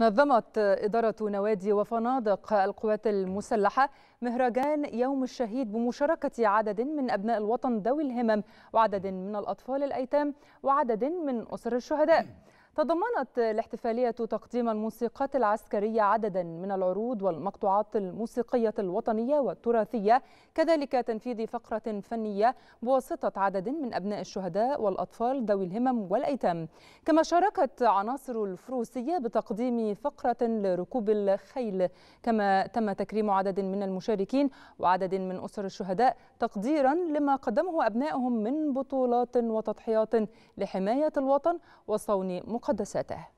نظمت إدارة نوادي وفنادق القوات المسلحة مهرجان يوم الشهيد بمشاركة عدد من أبناء الوطن ذوي الهمم وعدد من الأطفال الأيتام وعدد من أسر الشهداء تضمنت الاحتفالية تقديم الموسيقات العسكرية عددا من العروض والمقطوعات الموسيقية الوطنية والتراثية كذلك تنفيذ فقرة فنية بواسطة عدد من أبناء الشهداء والأطفال ذوي الهمم والأيتام كما شاركت عناصر الفروسية بتقديم فقرة لركوب الخيل كما تم تكريم عدد من المشاركين وعدد من أسر الشهداء تقديرا لما قدمه أبنائهم من بطولات وتضحيات لحماية الوطن وصون مقدساته